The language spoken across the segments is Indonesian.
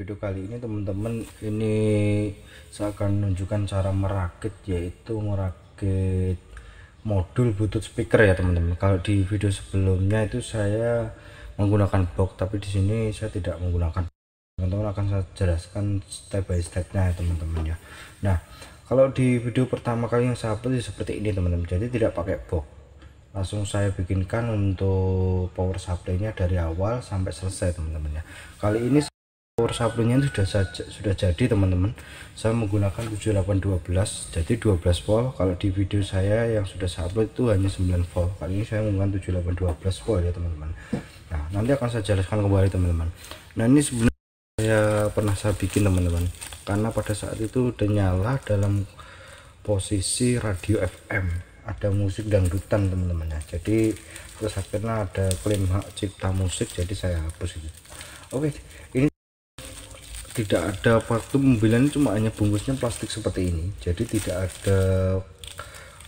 video kali ini teman-teman ini saya akan menunjukkan cara merakit yaitu merakit modul butut speaker ya teman-teman kalau di video sebelumnya itu saya menggunakan box tapi di sini saya tidak menggunakan teman-teman akan saya jelaskan step by stepnya ya teman-teman ya nah kalau di video pertama kali yang saya upload ya seperti ini teman-teman jadi tidak pakai box langsung saya bikinkan untuk power supply-nya dari awal sampai selesai teman-teman ya. Kali ini power sablonnya itu sudah sudah jadi teman-teman saya menggunakan 7812 jadi 12 volt kalau di video saya yang sudah saya upload itu hanya 9 volt kali ini saya menggunakan 7812 volt ya teman-teman nah nanti akan saya jelaskan kembali teman-teman nah ini sebenarnya saya pernah saya bikin teman-teman karena pada saat itu udah nyala dalam posisi radio FM ada musik dangdutan teman-teman ya jadi terus akhirnya ada klaim hak cipta musik jadi saya hapus itu oke ini tidak ada waktu pembelian cuma hanya bungkusnya plastik seperti ini jadi tidak ada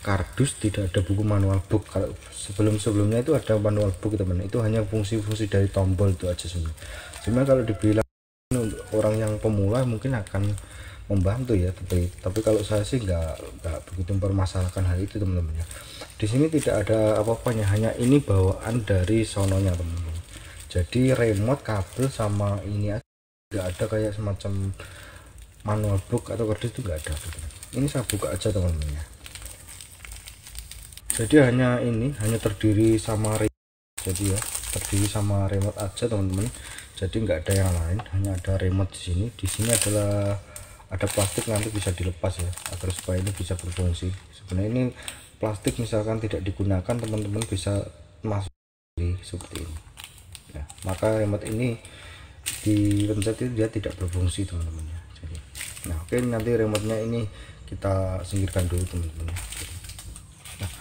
kardus tidak ada buku manual book kalau sebelum sebelumnya itu ada manual book teman gitu, itu hanya fungsi-fungsi dari tombol itu aja sebenarnya cuma kalau dibilang orang yang pemula mungkin akan membantu ya tapi tapi kalau saya sih nggak nggak begitu mempermasalahkan hal itu teman-teman ya di sini tidak ada apa-apanya hanya ini bawaan dari sononya teman-teman jadi remote kabel sama ini aja nggak ada kayak semacam manual book atau kardus itu nggak ada ini saya buka aja teman-teman ya jadi hanya ini hanya terdiri sama jadi ya terdiri sama remote aja teman-teman jadi nggak ada yang lain hanya ada remote di sini di sini adalah ada plastik nanti bisa dilepas ya agar supaya ini bisa berfungsi sebenarnya ini plastik misalkan tidak digunakan teman-teman bisa masuk di seperti ini ya, maka remote ini di lentset itu dia tidak berfungsi teman-teman ya jadi nah oke okay, nanti remote nya ini kita singkirkan dulu teman-teman ya. nah.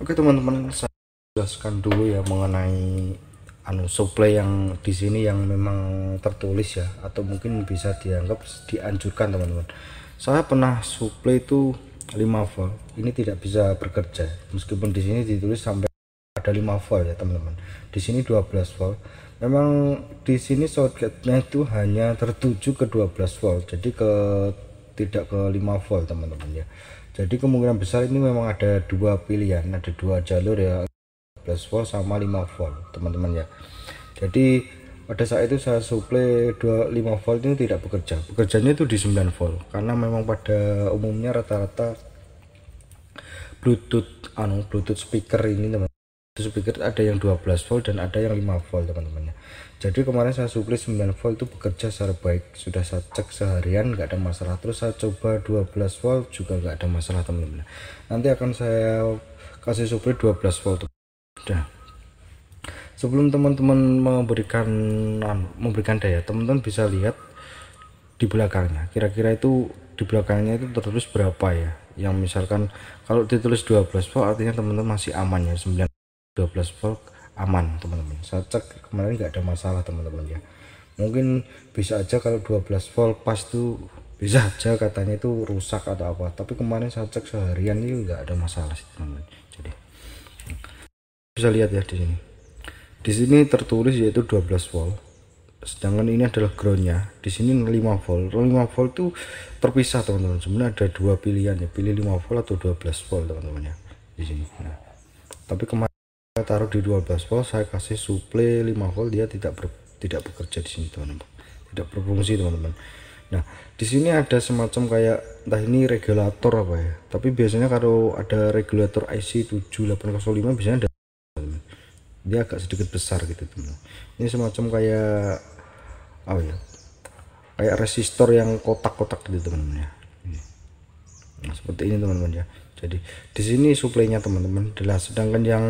oke okay, teman-teman saya jelaskan dulu ya mengenai anu supply yang di sini yang memang tertulis ya atau mungkin bisa dianggap dianjurkan teman-teman saya pernah supply itu 5 volt ini tidak bisa bekerja meskipun di sini ditulis sampai ada 5 volt ya teman-teman di sini 12 volt memang di sini socketnya itu hanya tertuju ke 12 volt jadi ke tidak ke 5 volt teman-teman ya jadi kemungkinan besar ini memang ada dua pilihan ada dua jalur ya 12 volt sama 5 volt teman-teman ya jadi pada saat itu saya suplai 25 volt ini tidak bekerja bekerjanya itu di 9 volt karena memang pada umumnya rata-rata bluetooth anu bluetooth speaker ini teman terus pikir ada yang 12 volt dan ada yang 5 volt teman-temannya jadi kemarin saya suplai 9 volt itu bekerja secara baik sudah saya cek seharian nggak ada masalah terus saya coba 12 volt juga nggak ada masalah teman-teman nanti akan saya kasih supply 12 volt sudah sebelum teman-teman memberikan anu, memberikan daya teman-teman bisa lihat di belakangnya kira-kira itu di belakangnya itu tertulis berapa ya yang misalkan kalau ditulis 12 volt artinya teman-teman masih aman ya 9 12 volt aman teman-teman saya cek kemarin nggak ada masalah teman-teman ya mungkin bisa aja kalau 12 volt pas tuh bisa aja katanya itu rusak atau apa tapi kemarin saya cek seharian ini nggak ada masalah sih teman-teman jadi bisa lihat ya di sini di sini tertulis yaitu 12 volt sedangkan ini adalah groundnya di sini 5 volt 5 volt itu terpisah teman-teman sebenarnya ada dua pilihan ya pilih 5 volt atau 12 volt teman-teman ya di sini nah, tapi kemarin saya taruh di 12 volt saya kasih suplai 5 volt dia tidak ber, tidak bekerja di sini teman-teman tidak berfungsi teman-teman nah di sini ada semacam kayak entah ini regulator apa ya tapi biasanya kalau ada regulator IC 7805 biasanya ada dia agak sedikit besar gitu teman teman ini semacam kayak apa ya kayak resistor yang kotak-kotak gitu teman-teman ya nah, seperti ini teman-teman ya jadi di sini suplainya teman-teman adalah sedangkan yang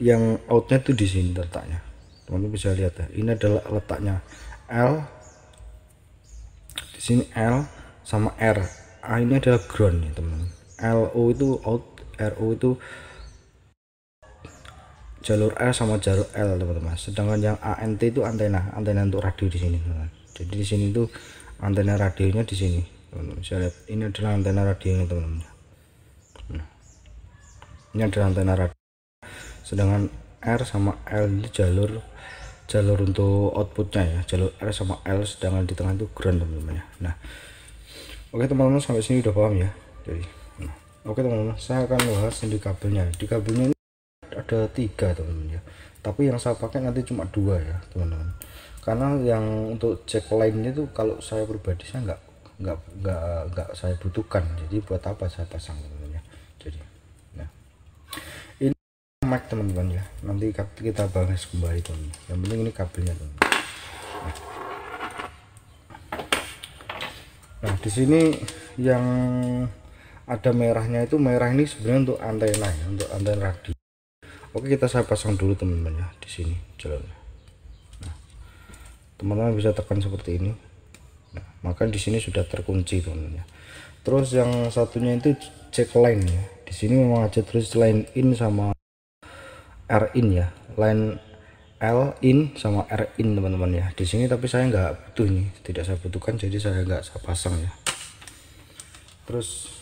yang outnya tuh di sini letaknya teman-teman bisa lihat ya ini adalah letaknya L di sini L sama R A ah, ini adalah ground ya teman-teman LO itu out R RO itu jalur L sama jalur L teman-teman sedangkan yang ANT itu antena antena untuk radio di sini teman-teman jadi di sini itu antena radionya di sini teman-teman bisa lihat ini adalah antena radionya teman-teman nah, ini adalah antena radio sedangkan R sama L itu jalur jalur untuk outputnya ya jalur R sama L sedangkan di tengah itu ground teman-teman ya nah oke teman-teman sampai sini udah paham ya jadi nah, oke teman-teman saya akan bahas di kabelnya di kabelnya ini ada tiga teman-teman ya tapi yang saya pakai nanti cuma dua ya teman-teman karena yang untuk jack lainnya itu kalau saya pribadi saya nggak nggak nggak nggak saya butuhkan jadi buat apa saya pasang teman-teman mic teman-teman ya nanti kita bahas kembali teman yang penting ini kabelnya teman nah, nah di sini yang ada merahnya itu merah ini sebenarnya untuk antena ya untuk antena radio oke kita saya pasang dulu teman-teman ya di sini jalannya nah teman-teman bisa tekan seperti ini nah, maka di sini sudah terkunci teman-teman ya terus yang satunya itu check line ya di sini memang aja terus line in sama R in ya line L in sama R in teman-teman ya di sini tapi saya nggak butuh nih tidak saya butuhkan jadi saya nggak saya pasang ya terus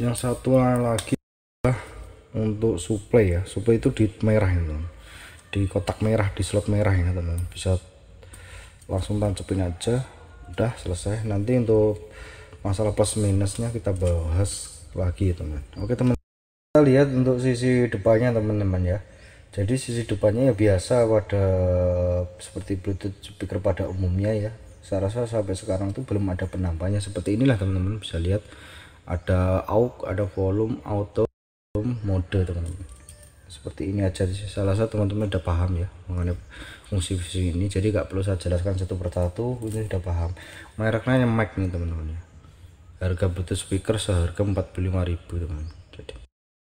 yang satu lagi adalah untuk supply ya supply itu di merah ya teman di kotak merah di slot merah ini ya, teman bisa langsung tancepin aja udah selesai nanti untuk masalah plus minusnya kita bahas lagi ya teman oke teman kita lihat untuk sisi depannya teman-teman ya jadi sisi depannya ya biasa pada seperti bluetooth speaker pada umumnya ya saya rasa sampai sekarang tuh belum ada penambahnya seperti inilah teman-teman bisa lihat ada AUX ada volume auto mode teman-teman seperti ini aja salah satu teman-teman udah paham ya mengenai fungsi fungsi ini jadi nggak perlu saya jelaskan satu persatu ini udah paham mereknya mic nih teman-teman ya harga bluetooth speaker seharga 45.000 teman-teman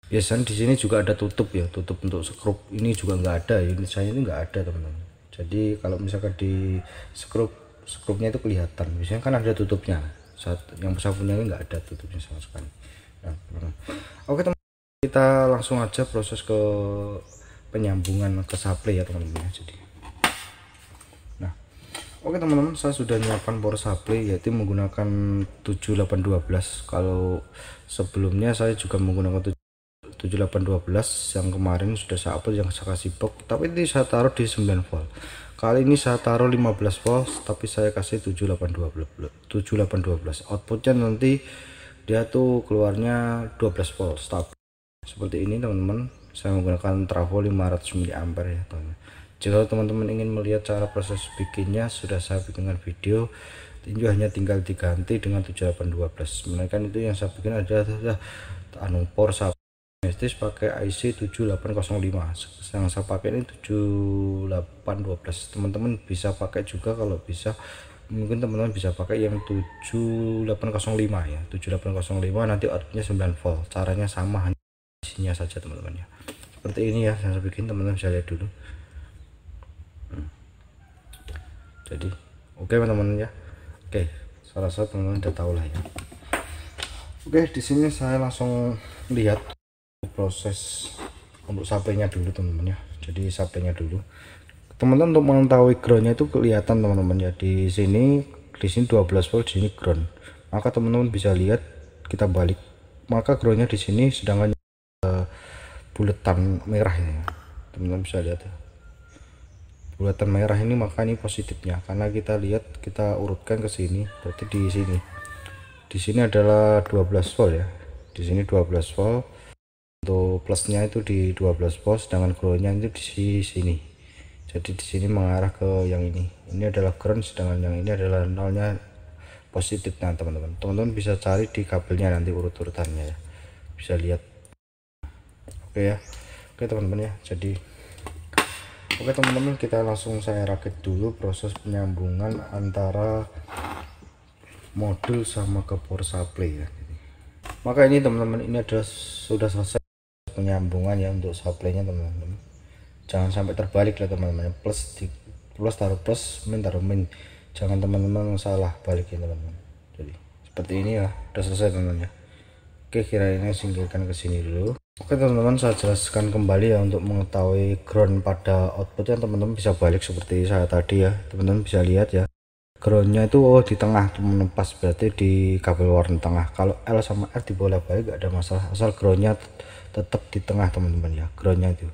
biasanya di sini juga ada tutup ya tutup untuk skrup ini juga nggak ada ini saya ini nggak ada teman-teman jadi kalau misalkan di skrup skrupnya itu kelihatan biasanya kan ada tutupnya saat yang punya ini nggak ada tutupnya sama sekali nah, teman -teman. oke teman kita langsung aja proses ke penyambungan ke supply ya teman-teman ya. jadi nah oke teman-teman saya sudah menyiapkan power supply yaitu menggunakan 7812 kalau sebelumnya saya juga menggunakan 7812 yang kemarin sudah saya upload yang saya kasih box tapi ini saya taruh di 9 volt kali ini saya taruh 15 volt tapi saya kasih 7812 7812 outputnya nanti dia tuh keluarnya 12 volt stop seperti ini teman-teman saya menggunakan trafo 500 mA ya teman teman jika teman-teman ingin melihat cara proses bikinnya sudah saya bikinkan video tinju hanya tinggal diganti dengan 7812 menaikkan itu yang saya bikin adalah anu por Mestis pakai IC 7805 yang saya pakai ini 7812 teman-teman bisa pakai juga kalau bisa mungkin teman-teman bisa pakai yang 7805 ya 7805 nanti outputnya 9 volt caranya sama hanya isinya saja teman-teman ya seperti ini ya saya bikin teman-teman bisa lihat dulu hmm. jadi oke okay, teman-teman ya oke okay, saya rasa teman-teman udah tahu lah ya oke okay, di sini saya langsung lihat proses untuk sapenya dulu teman-teman ya jadi sapenya dulu teman-teman untuk mengetahui groundnya itu kelihatan teman-teman ya di sini di sini 12 volt di sini ground maka teman-teman bisa lihat kita balik maka groundnya di sini sedangkan uh, eh, buletan merah ini teman-teman bisa lihat ya bulatan merah ini maka ini positifnya karena kita lihat kita urutkan ke sini berarti di sini di sini adalah 12 volt ya di sini 12 volt untuk plusnya itu di 12 pos, dengan groundnya itu di sini jadi di sini mengarah ke yang ini ini adalah ground sedangkan yang ini adalah nolnya positifnya teman-teman teman-teman bisa cari di kabelnya nanti urut-urutannya ya bisa lihat oke ya oke teman-teman ya jadi oke teman-teman kita langsung saya rakit dulu proses penyambungan antara modul sama ke power supply ya maka ini teman-teman ini adalah sudah selesai penyambungan ya untuk supply-nya teman-teman jangan sampai terbalik lah teman-teman plus di plus taruh plus min taruh min jangan teman-teman salah balikin teman-teman jadi seperti ini ya udah selesai teman-teman ya oke kira ini singkirkan ke sini dulu oke teman-teman saya jelaskan kembali ya untuk mengetahui ground pada output yang teman-teman bisa balik seperti saya tadi ya teman-teman bisa lihat ya groundnya itu oh, di tengah teman teman pas berarti di kabel warna tengah kalau L sama R dibolak balik gak ada masalah asal groundnya tetap di tengah teman-teman ya groundnya itu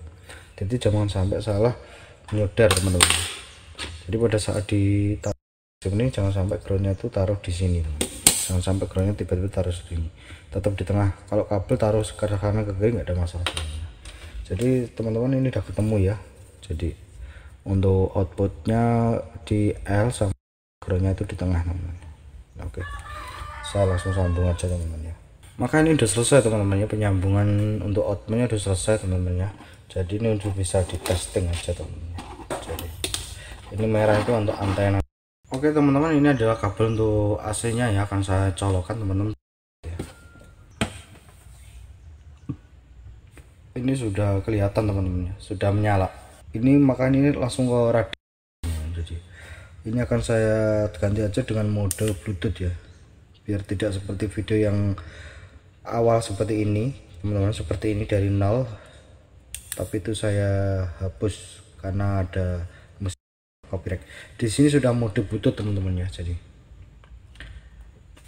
jadi jangan sampai salah nyodar teman-teman jadi pada saat di ini jangan sampai groundnya itu taruh di sini teman. jangan sampai groundnya tiba-tiba taruh di sini tetap di tengah kalau kabel taruh sekarang karena kegeri nggak ada masalah teman. jadi teman-teman ini udah ketemu ya jadi untuk outputnya di L sama groundnya itu di tengah teman-teman oke saya langsung sambung aja teman-teman ya maka ini udah selesai teman-teman ya penyambungan untuk outputnya udah selesai teman-teman ya jadi ini udah bisa di testing aja teman-teman ya. jadi ini merah itu untuk antena oke teman-teman ini adalah kabel untuk AC nya ya akan saya colokan teman-teman ini sudah kelihatan teman-teman ya sudah menyala ini maka ini langsung ke radio jadi ini akan saya ganti aja dengan mode bluetooth ya biar tidak seperti video yang awal seperti ini teman-teman seperti ini dari nol tapi itu saya hapus karena ada mesin copyright di sini sudah mode butuh teman-teman ya jadi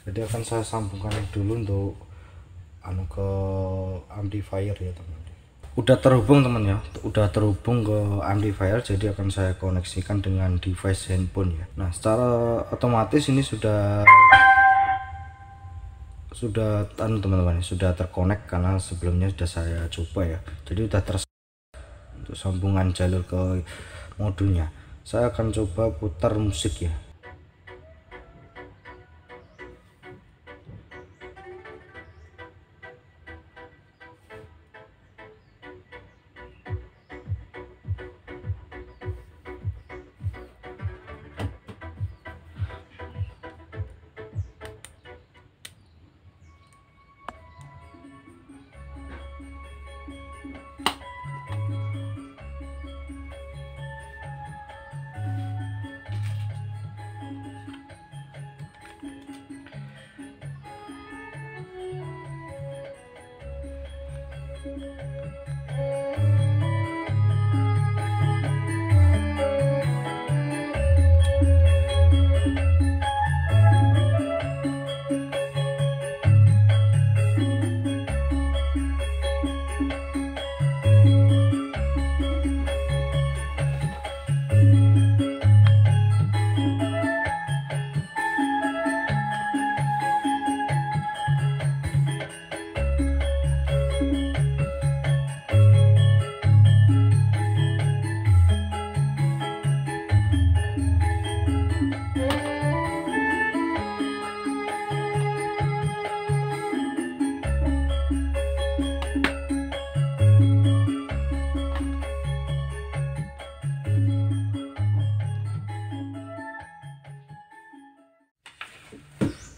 jadi akan saya sambungkan dulu untuk anu ke amplifier ya teman udah terhubung teman ya udah terhubung ke amplifier jadi akan saya koneksikan dengan device handphone ya nah secara otomatis ini sudah sudah anu teman-teman sudah terkonek karena sebelumnya sudah saya coba ya jadi sudah ter untuk sambungan jalur ke modulnya saya akan coba putar musik ya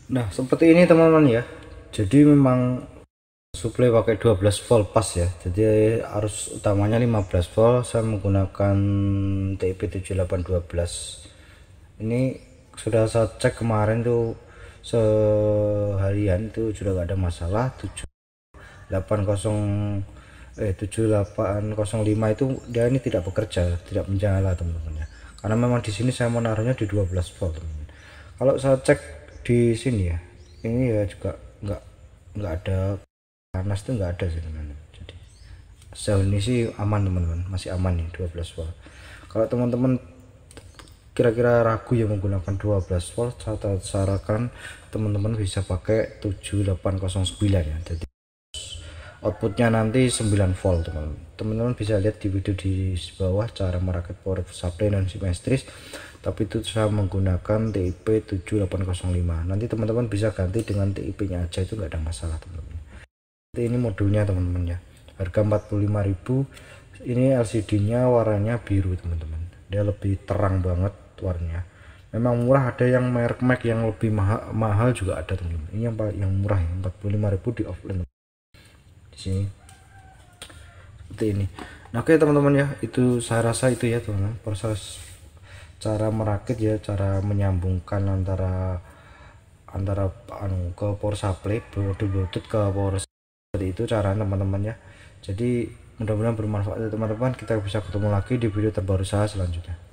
Nah, seperti ini teman-teman ya. Jadi memang suplai pakai 12 volt pas ya. Jadi arus utamanya 15 volt, saya menggunakan TIP7812. Ini sudah saya cek kemarin tuh seharian itu sudah gak ada masalah 780 eh 7805 itu dia ini tidak bekerja, tidak menyala teman-teman ya. Karena memang di sini saya menaruhnya di 12 volt teman-teman. Kalau saya cek di sini ya ini ya juga nggak nggak ada panas tuh nggak ada sih teman-teman jadi sejauh ini sih aman teman-teman masih aman nih 12 volt kalau teman-teman kira-kira ragu yang menggunakan 12 volt saya sarankan teman-teman bisa pakai 7809 ya jadi outputnya nanti 9 volt teman-teman bisa lihat di video di bawah cara merakit power supply dan simetris tapi itu saya menggunakan TIP 7805 nanti teman-teman bisa ganti dengan TIP nya aja itu nggak ada masalah teman-teman ini modulnya teman-teman ya harga 45000 ini LCD nya warnanya biru teman-teman dia lebih terang banget warnanya memang murah ada yang merek Mac yang lebih mahal, mahal juga ada teman-teman ini yang, yang murah yang 45000 di offline sini seperti ini nah, oke okay, teman-teman ya itu saya rasa itu ya teman-teman proses cara merakit ya cara menyambungkan antara antara anu ke power supply bluetooth ke power seperti itu cara teman-teman ya jadi mudah-mudahan bermanfaat ya, teman-teman kita bisa ketemu lagi di video terbaru saya selanjutnya